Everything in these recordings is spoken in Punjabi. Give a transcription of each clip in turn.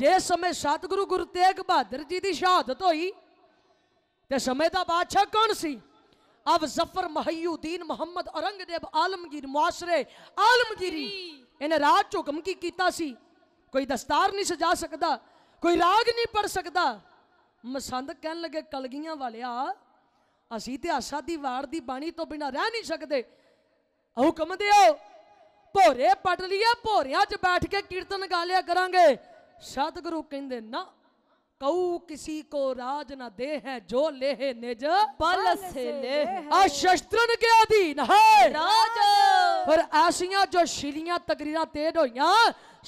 ਜੇ ਸਮੇਂ ਸਤਿਗੁਰੂ ਗੁਰੂ ਤੇਗ ਬਹਾਦਰ ਜੀ ਦੀ ਸ਼ਹਾਦਤ ਹੋਈ ਤੇ ਸਮੇਂ ਦਾ ਬਾਦਸ਼ਾਹ ਕੌਣ ਸੀ ਅਬ ਜ਼ਫਰ ਮਹੀਉਦੀਨ ਮੁਹੰਮਦ ਔਰੰਗਜ਼ੇਬ ਆਲਮਗੀਰ ਮੁਆਸਰੇ ਆਲਮਗੀਰੀ ਇਹਨੇ ਰਾਜ ਹੁਕਮ ਕੀ ਕੀਤਾ ਸੀ ਕੋਈ ਦਸਤਾਰ ਨਹੀਂ ਸਜਾ ਸਕਦਾ ਕੋਈ ਰਾਗ ਨਹੀਂ ਪੜ ਸਕਦਾ ਮਸੰਦ ਕਹਿਣ ਲੱਗੇ ਕਲਗੀਆਂ ਵਾਲਿਆ ਅਸੀਂ ਇਤਿਹਾਸਾ ਦੀ ਵਾਰ ਦੀ ਬਾਣੀ ਤੋਂ ਬਿਨਾ ਰਹਿ ਨਹੀਂ ਸਕਦੇ ਹੁਕਮ ਦਿਓ ਭੋਰੇ ਪੜ ਲਿਆ ਭੋਰਿਆਂ 'ਚ ਬੈਠ ਕੇ ਕੀਰਤਨ ਗਾ ਲਿਆ ਕਰਾਂਗੇ ਸਤਿਗੁਰੂ ਕਹਿੰਦੇ ਨਾ ਕਉ ਕਿਸੇ ਕੋ ਰਾਜ ਨਾ ਦੇ ਹੈ ਜੋ ਲੇਹ ਨਿਜ ਬਲ ਸੇ ਲੇ ਆ ਸ਼ਸਤਰਨ ਕੇ ਅਧੀਨ ਹੈ ਰਾਜ ਪਰ ਐਸੀਆਂ ਜੋ ਸ਼ਿਲੀਆਂ ਤਕਰੀਰਾਂ ਤੇੜ ਹੋਈਆਂ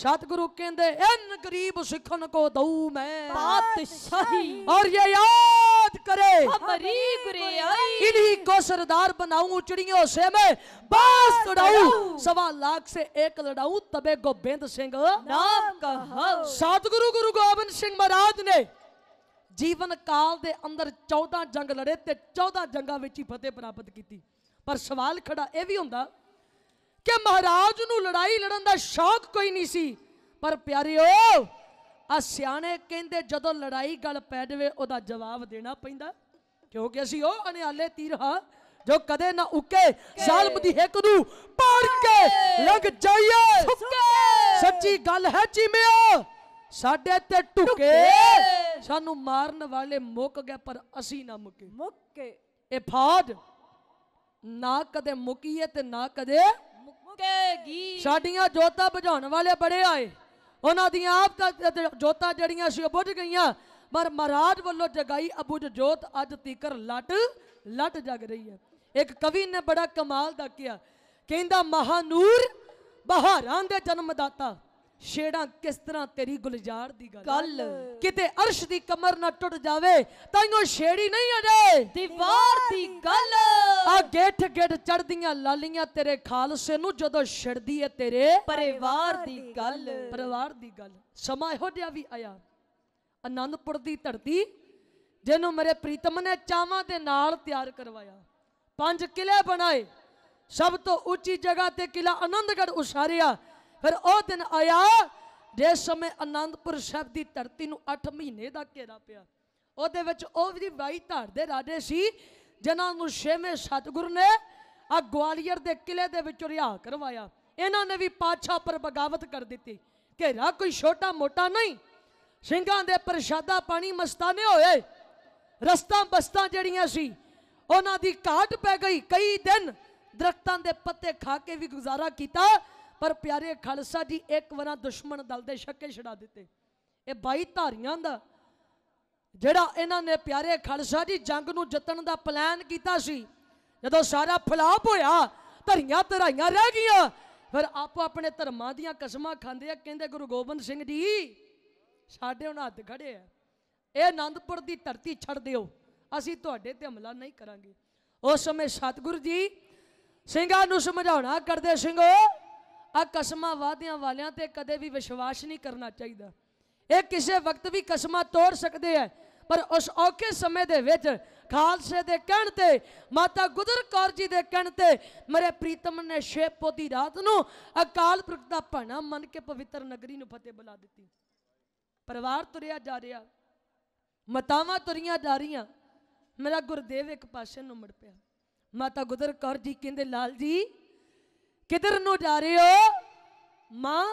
ਸਤਿਗੁਰੂ ਕਹਿੰਦੇ ਇਨ ਗਰੀਬ ਸਿੱਖਨ ਕੋ ਦਊ ਮੈਂ ਪਾਤਸ਼ਾਹੀ ਔਰ ਇਹ ਯਾਰ ਬਾਤ ਕਰੇ ਹਮਰੀ ਗੁਰੇ ਆਈ ਇਨਹੀ ਕੋ ਸਰਦਾਰ ਬਣਾਉਂ ਉਚੜੀਆਂ ਸੇ ਮੈਂ ਬਾਸ ਤੜਾਉਂ ਸਵਾ ਲੱਖ ਸੇ ਇੱਕ ਲੜਾਉ ਤਬੇ ਗੋਬਿੰਦ ਸਿੰਘ ਨਾਮ ਕਹਾਉ ਸਤਿਗੁਰੂ ਗੁਰੂ ਗੋਬਿੰਦ ਸਿੰਘ ਮਹਾਰਾਜ ਨੇ ਜੀਵਨ ਕਾਲ ਦੇ ਅੰਦਰ 14 ਜੰਗ ਲੜੇ ਤੇ 14 ਜੰਗਾਂ ਵਿੱਚ ਹੀ ਫਤਿਹ ਪ੍ਰਾਪਤ ਕੀਤੀ ਪਰ ਸਵਾਲ ਖੜਾ ਇਹ ਵੀ ਹੁੰਦਾ ਕਿ ਮਹਾਰਾਜ ਨੂੰ ਲੜਾਈ ਲੜਨ ਦਾ ਸ਼ੌਕ ਕੋਈ ਨਹੀਂ ਸੀ ਪਰ ਪਿਆਰਿਓ ਆ ਸਿਆਣੇ ਕਹਿੰਦੇ ਜਦੋਂ ਲੜਾਈ ਗੱਲ ਪੈ ਜਾਵੇ ਉਹਦਾ ਜਵਾਬ ਦੇਣਾ ਪੈਂਦਾ ਕਿਉਂਕਿ ਅਸੀਂ ਉਹ ਅਨਿਆਲੇ ਤੀਰ ਹਾਂ ਜੋ ਕਦੇ ਨਾ ਉੱਕੇ ਜ਼ਾਲਮ ਦੀ ਹਿੱਕ ਨੂੰ ਪਾੜ ਕੇ ਲੰਘ ਜਾਈਏ ਸੱਚੀ ਗੱਲ ਹੈ ਚੀਮਿਆ ਸਾਡੇ ਤੇ ਟੁਕੇ ਸਾਨੂੰ ਮਾਰਨ ਵਾਲੇ ਮੁੱਕ ਗਏ ਪਰ ਅਸੀਂ ਨਾ ਮੁੱਕੇ ਮੁੱਕੇ ਇਹ ਫੌਜ ਨਾ ਕਦੇ ਮੁਕੀਏ ਤੇ ਨਾ ਕਦੇ ਮੁੱਕੇਗੀ ਸਾਡੀਆਂ ਜੋਤਾਂ ਬੁਝਾਉਣ ਵਾਲੇ ਬੜੇ ਆਏ ਉਹਨਾਂ ਦੀਆਂ ਆਪ ਜੋਤਾਂ ਜਿਹੜੀਆਂ ਸੀ ਉਹ ਬੁੱਝ ਗਈਆਂ ਪਰ ਮਹਾਰਾਜ ਵੱਲੋਂ ਜਗਾਈ ਅਬੁੱਝ ਜੋਤ ਅੱਜ ਤੀਕਰ ਲਟ ਲਟ ਜਗ ਰਹੀ ਹੈ ਇੱਕ ਕਵੀ ਨੇ ਬੜਾ ਕਮਾਲ ਦਾ ਕਿਹਾ ਕਹਿੰਦਾ ਮਹਾਨੂਰ ਬਹਾਰਾਂ ਦੇ ਜਨਮਦਾਤਾ ਛੇੜਾਂ ਕਿਸ ਤਰ੍ਹਾਂ ਤੇਰੀ ਗੁਲਜ਼ਾਰ ਦੀ ਗੱਲ ਕੱਲ ਕਿਤੇ ਅਰਸ਼ ਦੀ ਕਮਰ ਨਾ ਟੁੱਟ ਜਾਵੇ ਤਾਈਓ ਛੇੜੀ ਨਹੀਂ ਅਜੇ ਦੀਵਾਰ ਦੀ ਗੱਲ ਆ ਗੇਠ ਗੇਠ ਚੜਦੀਆਂ ਲਾਲੀਆਂ ਤੇਰੇ ਖਾਲਸੇ ਨੂੰ ਜਦੋਂ ਛੜਦੀ ਏ ਤੇਰੇ ਪਰਿਵਾਰ ਦੀ ਗੱਲ ਪਰਿਵਾਰ ਦੀ ਗੱਲ ਸਮਾਂ ਇਹੋ ਜਿਹਾ ਵੀ ਆਇਆ ਅਨੰਦਪੁਰ ਦੀ ਧਰਤੀ ਜਿਹਨੂੰ ਮੇਰੇ ਪ੍ਰੀਤਮ ਨੇ ਚਾਵਾਂ ਦੇ ਨਾਲ ਤਿਆਰ ਕਰਵਾਇਆ ਪੰਜ ਕਿਲੇ ਬਣਾਏ ਸਭ ਤੋਂ ਉੱਚੀ ਜਗ੍ਹਾ ਤੇ ਕਿਲਾ ਆਨੰਦਗੜ ਉਸਾਰਿਆ ਫਿਰ ਉਹ ਦਿਨ ਆਇਆ ਜਿਸ ਸਮੇਂ ਅਨੰਦਪੁਰ ਸਾਹਿਬ ਦੀ ਧਰਤੀ ਨੂੰ 8 ਮਹੀਨੇ ਦਾ ਘੇਰਾ ਪਿਆ ਉਹਦੇ ਵਿੱਚ ਉਹ ਵੀ ਬਾਈ ਧਾਰ ਦੇ ਰਾਜੇ ਸੀ ਜਿਨ੍ਹਾਂ ਨੂੰ ਛੇਵੇਂ ਸਤਗੁਰ ਨੇ ਆ ਗਵਾਲੀਅਰ ਦੇ ਕਿਲੇ ਦੇ ਵਿੱਚੋਂ ਰਿਹਾ ਕਰਵਾਇਆ ਇਹਨਾਂ ਨੇ ਵੀ ਪਾਛਾ ਪਰ ਬਗਾਵਤ ਕਰ ਦਿੱਤੀ ਘੇਰਾ ਕੋਈ ਛੋਟਾ ਮੋਟਾ ਨਹੀਂ ਸਿੰਘਾਂ ਦੇ ਪ੍ਰਸ਼ਾਦਾ ਪਾਣੀ ਮਸਤਾਨੇ ਹੋਏ ਰਸਤਾ ਬਸਤਾ ਜਿਹੜੀਆਂ ਸੀ ਉਹਨਾਂ ਦੀ ਘਾਟ ਪੈ ਗਈ ਕਈ ਦਿਨ ਦਰਖਤਾਂ ਦੇ ਪੱਤੇ ਖਾ ਕੇ ਵੀ ਗੁਜ਼ਾਰਾ ਕੀਤਾ ਪਰ ਪਿਆਰੇ ਖਾਲਸਾ ਜੀ ਇੱਕ ਵਾਰਾ ਦੁਸ਼ਮਣ ਦਲ ਦੇ ਸ਼ੱਕੇ ਛਡਾ ਦਿੱਤੇ ਇਹ 22 ਧਾਰੀਆਂ ਦਾ ਜਿਹੜਾ ਇਹਨਾਂ ਨੇ ਪਿਆਰੇ ਖਾਲਸਾ ਜੀ ਜੰਗ ਨੂੰ ਜਿੱਤਣ ਦਾ ਪਲਾਨ ਕੀਤਾ ਸੀ ਜਦੋਂ ਸਾਰਾ ਫਲਾਪ ਹੋਇਆ ਧਰੀਆਂ ਧਰਾਈਆਂ ਰਹਿ ਗਈਆਂ ਫਿਰ ਆਪੋ ਆਪਣੇ ਧਰਮਾਂ ਦੀਆਂ ਕਸਮਾਂ ਖਾਂਦੇ ਆ ਕਹਿੰਦੇ ਗੁਰੂ ਗੋਬਿੰਦ ਸਿੰਘ ਜੀ ਸਾਡੇ ਹੁਣ ਹੱਥ ਖੜੇ ਆ ਇਹ ਆਨੰਦਪੁਰ ਦੀ ਧਰਤੀ ਛੱਡ ਦਿਓ ਅਸੀਂ ਤੁਹਾਡੇ ਤੇ ਹਮਲਾ ਨਹੀਂ ਕਰਾਂਗੇ ਉਸ ਸਮੇਂ ਸਤਿਗੁਰੂ ਜੀ ਸਿੰਘਾਂ ਨੂੰ ਸਮਝਾਉਣਾ ਕਰਦੇ ਸਿੰਘੋ ਆ ਕਸਮਾਂ ਵਾਦਿਆਂ ਵਾਲਿਆਂ ਤੇ ਕਦੇ ਵੀ ਵਿਸ਼ਵਾਸ ਨਹੀਂ ਕਰਨਾ ਚਾਹੀਦਾ ਇਹ ਕਿਸੇ ਵਕਤ ਵੀ ਕਸਮਾਂ ਤੋੜ ਸਕਦੇ ਐ ਪਰ ਉਸ ਔਕੇ ਸਮੇਂ ਦੇ ਵਿੱਚ ਖਾਲਸੇ ਦੇ ਕਹਿਣ ਤੇ ਮਾਤਾ ਗੁਦਰ ਕੌਰ ਜੀ ਦੇ ਕਹਿਣ ਤੇ ਮੇਰੇ ਪ੍ਰੀਤਮ ਨੇ ਸ਼ੇਪੋ ਦੀ ਰਾਤ ਨੂੰ ਅਕਾਲ ਪੁਰਖ ਦਾ ਭਾਣਾ ਮੰਨ ਕੇ ਪਵਿੱਤਰ ਨਗਰੀ ਨੂੰ ਫਤਿਹ ਬੁਲਾ ਦਿੱਤੀ ਪਰਿਵਾਰ ਤੁਰਿਆ ਜਾ ਰਿਹਾ ਮਤਾਵਾਂ ਤੁਰੀਆਂ ਜਾ ਰਹੀਆਂ ਮੇਰਾ ਗੁਰਦੇਵ ਇੱਕ ਪਾਸੇ ਨੂੰ ਮੁੜ ਪਿਆ ਮਾਤਾ ਗੁਦਰ ਕੌਰ ਜੀ ਕਹਿੰਦੇ ਲਾਲ ਜੀ ਕਿਧਰ ਨੂੰ ਜਾ ਰਹੇ ਹੋ ਮਾਂ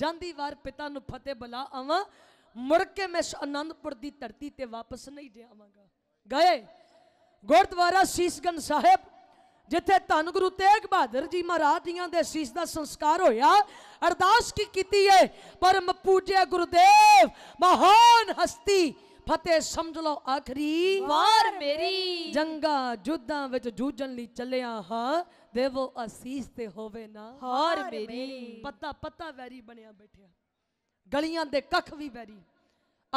ਜਾਂਦੀ ਵਾਰ ਪਿਤਾ ਨੂੰ ਫਤਿਹ ਬਲਾ ਆਵਾਂ ਮੁੜ ਕੇ ਮੈਂ ਅਨੰਦਪੁਰ ਦੀ ਧਰਤੀ ਤੇ ਵਾਪਸ ਨਹੀਂ ਜਾਵਾਂਗਾ ਗਏ ਗੁਰਦੁਆਰਾ ਸੀਸਗੰਨ ਸਾਹਿਬ ਜਿੱਥੇ ਧੰਨ ਗੁਰੂ ਤੇਗ ਬਹਾਦਰ ਜੀ ਮਹਾਰਾਜ ਜੀਆਂ ਦੇ ਸੀਸ ਦਾ ਸੰਸਕਾਰ ਹੋਇਆ ਅਰਦਾਸ ਕੀ ਕੀਤੀ ਹੈ ਪਰਮ ਪੂਜਿਆ ਗੁਰਦੇਵ ਮਹਾਨ ਹਸਤੀ ਫਤਿਹ ਸਮਝ ਲਓ ਆਖਰੀ ਵਾਰ ਮੇਰੀ ਜੰਗਾ ਜੁੱਧਾਂ ਵਿੱਚ ਜੂਝਣ ਲਈ ਚੱਲਿਆ ਹਾਂ ਦੇਵੋ ਅਸੀਸ ਤੇ ਹੋਵੇ ਨਾ ਹਾਰ ਮੇਰੀ ਪਤਾ ਪਤਾ ਵੈਰੀ ਬਣਿਆ ਬੈਠਿਆ ਗਲੀਆਂ ਦੇ ਕੱਖ ਵੀ ਵੈਰੀ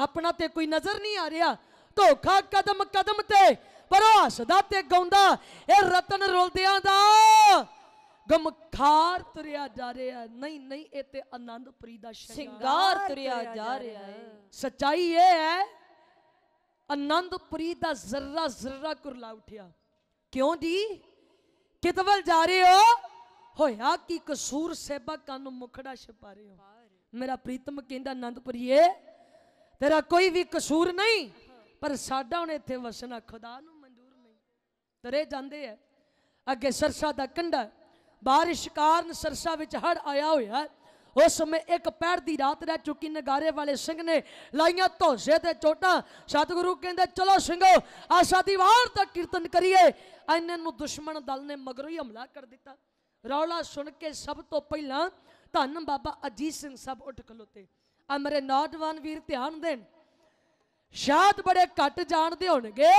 ਆਪਣਾ ਤੇ ਕੋਈ ਨਜ਼ਰ ਨਹੀਂ ਆ ਰਿਹਾ ਧੋਖਾ ਕਦਮ ਕਦਮ ਤੇ ਪਰ ਹੱਸਦਾ ਤੇ ਗਾਉਂਦਾ ਇਹ ਰਤਨ ਰੋਲਦਿਆਂ ਦਾ ਗਮਖਾਰ ਤੁਰਿਆ ਜਾ ਰਿਹਾ ਨਹੀਂ ਨਹੀਂ ਇਹ ਤੇ ਆਨੰਦਪੁਰੀ ਦਾ ਸ਼ਿੰਗਾਰ ਤੁਰਿਆ ਜਾ ਰਿਹਾ ਹੈ ਸਚਾਈ ਇਹ ਹੈ ਆਨੰਦਪੁਰੀ ਦਾ ਜ਼ਰਰਾ ਜ਼ਰਰਾ ਕੁਰਲਾ ਉਠਿਆ ਕਿਉਂ ਜੀ ਕਿਤਵਲ ਜਾ ਰਹੇ ਹੋ ਹੋਇਆ ਕੀ ਕਸੂਰ ਸਹਿਬਾ ਕੰਨ ਮੁਖੜਾ ਛਪਾ ਰਹੇ ਹੋ ਮੇਰਾ ਪ੍ਰੀਤਮ ਕਹਿੰਦਾ ਆਨੰਦਪੁਰੀਏ ਤੇਰਾ ਕੋਈ ਵੀ ਕਸੂਰ ਨਹੀਂ ਪਰ ਸਾਡਾ ਹੁਣ ਇੱਥੇ ਵਸਣਾ ਖੁਦਾ ਨੂੰ ਮਨਜ਼ੂਰ ਨਹੀਂ ਤਰੇ ਜਾਂਦੇ ਐ ਅੱਗੇ ਸਰਸਾ ਦਾ ਕੰਡਾ ਬਾਰਿਸ਼ ਕਾਰਨ ਸਰਸਾ ਵਿੱਚ ਹੜ ਆਇਆ ਹੋਇਆ ਉਸ ਸਮੇਂ ਇੱਕ ਪਹਿਰ ਦੀ ਰਾਤ ਰਹਿ ਚੁੱਕੀ ਨਗਾਰੇ ਵਾਲੇ ਸਿੰਘ ਨੇ ਲਾਈਆਂ ਧੋਸੇ ਤੇ ਚੋਟਾਂ ਸਤਿਗੁਰੂ ਕਹਿੰਦੇ ਚਲੋ ਸਿੰਘੋ ਆਸਾ ਦੀਵਾਰ ਤੱਕ ਕੀਰਤਨ ਕਰੀਏ ਐਨੇ ਨੂੰ ਦੁਸ਼ਮਣ ਦਲ ਨੇ ਮਗਰੋਂ ਹੀ ਹਮਲਾ ਕਰ ਦਿੱਤਾ ਰੌਲਾ ਸੁਣ ਕੇ ਸਭ ਤੋਂ ਪਹਿਲਾਂ ਧੰਨ ਬਾਬਾ ਅਜੀਤ ਸਿੰਘ ਸਭ ਉੱਠ ਖਲੋਤੇ ਆ ਮੇਰੇ ਨੌਜਵਾਨ ਵੀਰ ਧਿਆਨ ਦੇਣ ਸ਼ਾਇਦ ਬੜੇ ਘੱਟ ਜਾਣਦੇ ਹੋਣਗੇ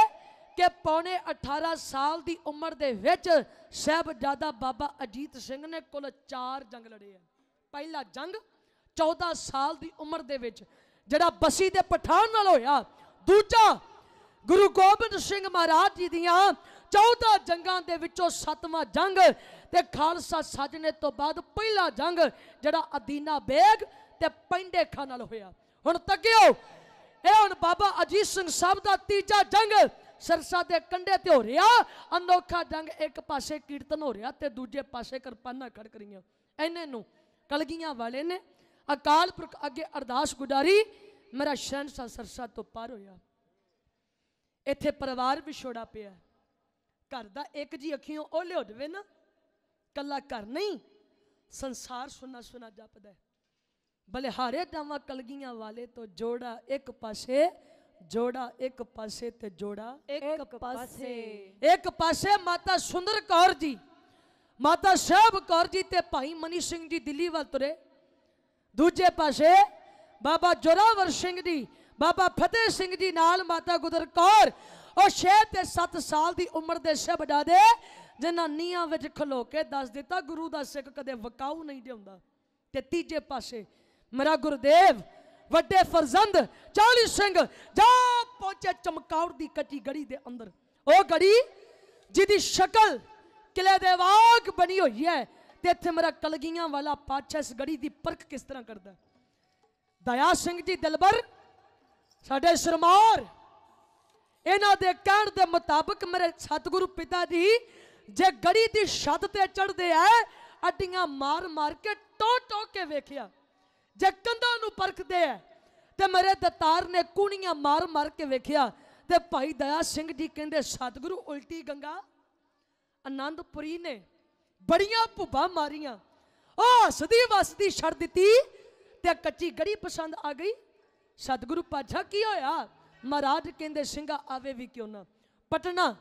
ਕਿ ਪੌਣੇ 18 ਸਾਲ ਦੀ ਉਮਰ ਦੇ ਵਿੱਚ ਸਹਿਬ ਜਾਦਾ ਬਾਬਾ ਅਜੀਤ ਸਿੰਘ ਨੇ ਕੁੱਲ 4 ਜੰਗ ਲੜੇ ਆ ਪਹਿਲਾ ਜੰਗ 14 ਸਾਲ ਦੀ ਉਮਰ ਦੇ ਵਿੱਚ ਜਿਹੜਾ ਬਸੀ ਦੇ ਪਠਾਨ ਨਾਲ ਹੋਇਆ ਦੂਜਾ ਗੁਰੂ ਗੋਬਿੰਦ ਸਿੰਘ ਮਹਾਰਾਜ ਜੀ ਦੀਆਂ 14 ਜੰਗਾਂ ਦੇ ਵਿੱਚੋਂ ਸੱਤਵਾਂ ਜੰਗ ਤੇ ਖਾਲਸਾ ਸਾਜਨੇ ਤੋਂ ਬਾਅਦ ਪਹਿਲਾ ਜੰਗ ਜਿਹੜਾ ਅਦੀਨਾ ਬੇਗ ਤੇ ਪੈਂਡੇ ਖਾਨ ਨਾਲ ਹੋਇਆ ਹੁਣ ਤੱਕਿਓ ਇਹ ਹੁਣ ਬਾਬਾ ਅਜੀਤ ਸਿੰਘ ਸਾਹਿਬ ਦਾ ਤੀਜਾ ਜੰਗ ਸਰਸਾ ਦੇ ਕੰਡੇ ਤੇ ਹੋ ਰਿਹਾ ਅਨੋਖਾ ਜੰਗ ਇੱਕ ਪਾਸੇ ਕੀਰਤਨ ਹੋ ਰਿਹਾ ਤੇ ਦੂਜੇ ਪਾਸੇ ਕਿਰਪਾਨਾਂ ਖੜਕ ਰਹੀਆਂ ਇਹਨੇ ਨੂੰ ਕਲਗੀਆਂ ਵਾਲੇ ਨੇ ਅਕਾਲ ਪੁਰਖ ਅੱਗੇ ਅਰਦਾਸ ਗੁਡਾਰੀ ਮੇਰਾ ਸ਼ਰਨ ਸਰਸਾ ਤੋਂ ਪਾਰ ਹੋਇਆ ਇੱਥੇ ਪਰਿਵਾਰ ਵਿਛੋੜਾ ਪਿਆ ਘਰ ਦਾ ਇੱਕ ਜੀ ਅੱਖੀਆਂ ਓਲੇ ਹੋ ਜਵੇ ਨਾ ਕੱਲਾ ਘਰ ਨਹੀਂ ਸੰਸਾਰ ਸੁਨਾ ਸੁਨਾ ਜਪਦਾ ਬਲੇ ਹਾਰੇ ਦਾਵਾ ਕਲਗੀਆਂ ਵਾਲੇ ਤੋਂ ਜੋੜਾ ਇੱਕ ਪਾਸੇ ਜੋੜਾ ਇੱਕ ਪਾਸੇ ਤੇ ਜੋੜਾ ਇੱਕ ਪਾਸੇ ਇੱਕ ਪਾਸੇ ਮਾਤਾ ਸੁੰਦਰ ਕੌਰ ਜੀ ਮਾਤਾ ਸ਼ਬ ਕੌਰ ਜੀ ਤੇ ਭਾਈ ਮਨੀ ਸਿੰਘ ਜੀ ਦਿੱਲੀ ਵੱਲ ਤੁਰੇ ਦੂਜੇ ਪਾਸੇ ਬਾਬਾ ਜੋਰਾਵਰ ਸਿੰਘ ਜੀ ਬਾਬਾ ਫਤਿਹ ਸਿੰਘ ਜੀ ਨਾਲ ਮਾਤਾ ਗੁਦਰ ਕੌਰ ਉਹ 6 ਤੇ 7 ਸਾਲ ਦੀ ਉਮਰ ਦੇ ਦੇ ਜਿਨ੍ਹਾਂ ਨੀਆਂ ਵਿੱਚ ਖਲੋ ਕੇ ਦੱਸ ਦਿੱਤਾ ਗੁਰੂ ਦਾ ਸਿੱਖ ਕਦੇ ਵਕਾਉ ਨਹੀਂ ਦਿਉਂਦਾ ਤੇ ਤੀਜੇ ਪਾਸੇ ਮੇਰਾ ਗੁਰਦੇਵ ਵੱਡੇ ਫਰਜ਼ੰਦ 40 ਸਿੰਘ ਜਾ ਪਹੁੰਚੇ ਚਮਕੌਰ ਦੀ ਕੱਚੀ ਗੜੀ ਦੇ ਅੰਦਰ ਉਹ ਗੜੀ ਜਿਹਦੀ ਸ਼ਕਲ ਕਿਲੇ ਦੇ ਵਾਗ ਬਣੀ ਹੋਈ ਹੈ ਤੇ ਇੱਥੇ ਮੇਰਾ ਕਲਗੀਆਂ ਵਾਲਾ ਪਾਛਾ ਇਸ ਗੜੀ ਦੀ ਪਰਖ ਕਿਸ ਤਰ੍ਹਾਂ ਕਰਦਾ ਦਇਆ ਸਿੰਘ ਜੀ ਦਿਲਬਰ ਸਾਡੇ ਸ਼ਰਮਾਰ ਇਹਨਾਂ ਦੇ ਕਹਿਣ ਦੇ ਮੁਤਾਬਕ ਮੇਰੇ ਸਤਿਗੁਰੂ ਪਿਤਾ ਜੀ ਜੇ ਗੜੀ ਦੀ ਛੱਤ ਤੇ ਚੜਦੇ ਐ ਅੱਡੀਆਂ ਮਾਰ ਮਾਰ ਕੇ ਟੋ ਟੋ ਕੇ ਵੇਖਿਆ ਜੇ ਕੰਧਾਂ ਨੂੰ ਪਰਖਦੇ ਐ ਤੇ ਮੇਰੇ ਦਤਾਰ ਨੇ ਕੂਣੀਆਂ ਮਾਰ ਮਾਰ ਕੇ ਵੇਖਿਆ ਤੇ ਭਾਈ ਦਇਆ ਸਿੰਘ ਜੀ ਕਹਿੰਦੇ ਸਤਿਗੁਰੂ ਉਲਟੀ ਗੰਗਾ ਆਨੰਦਪੁਰੀ ਨੇ ਬੜੀਆਂ ਭੁੱਬਾਂ ਮਾਰੀਆਂ ਉਹ ਸਦੀ ਵਸਦੀ ਛੱਡ ਦਿੱਤੀ ਤੇ ਕੱਚੀ ਗੜੀ ਪਸੰਦ ਆ ਗਈ ਸਤਿਗੁਰੂ ਪਾਛਾ ਕੀ ਹੋਇਆ ਮਹਾਰਾਜ ਕਹਿੰਦੇ ਸਿੰਘਾ ਆਵੇ ਵੀ ਕਿਉਂ ਨਾ ਪਟਨਾ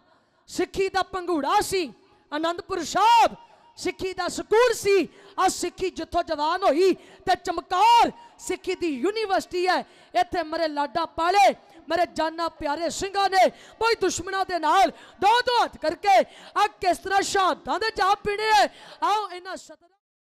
ਸਿੱਖੀ ਦਾ ਪੰਘੂੜਾ ਸੀ ਆਨੰਦਪੁਰ ਸਾਹਿਬ ਸਿੱਖੀ ਦਾ ਸਕੂਲ ਸੀ ਆ ਸਿੱਖੀ ਜਿੱਥੋਂ ਜਵਾਨ ਹੋਈ ਤੇ ਚਮਕੌਰ ਸਿੱਖੀ ਦੀ ਯੂਨੀਵਰਸਿਟੀ ਹੈ ਇੱਥੇ ਮਰੇ ਲਾਡਾ ਪਾਲੇ ਮੇਰੇ ਜਾਨਾ ਪਿਆਰੇ ਸਿੰਘਾਂ ਨੇ ਬਈ ਦੁਸ਼ਮਣਾਂ ਦੇ ਨਾਲ ਦੋ ਦੋ ਹੱਥ ਕਰਕੇ ਆ ਕਿਸ ਤਰ੍ਹਾਂ ਸ਼ਾਂਤਾਂ ਦੇ ਜਾ ਪੀਣੇ ਆਓ ਇਹਨਾਂ ਸ਼ਤਰ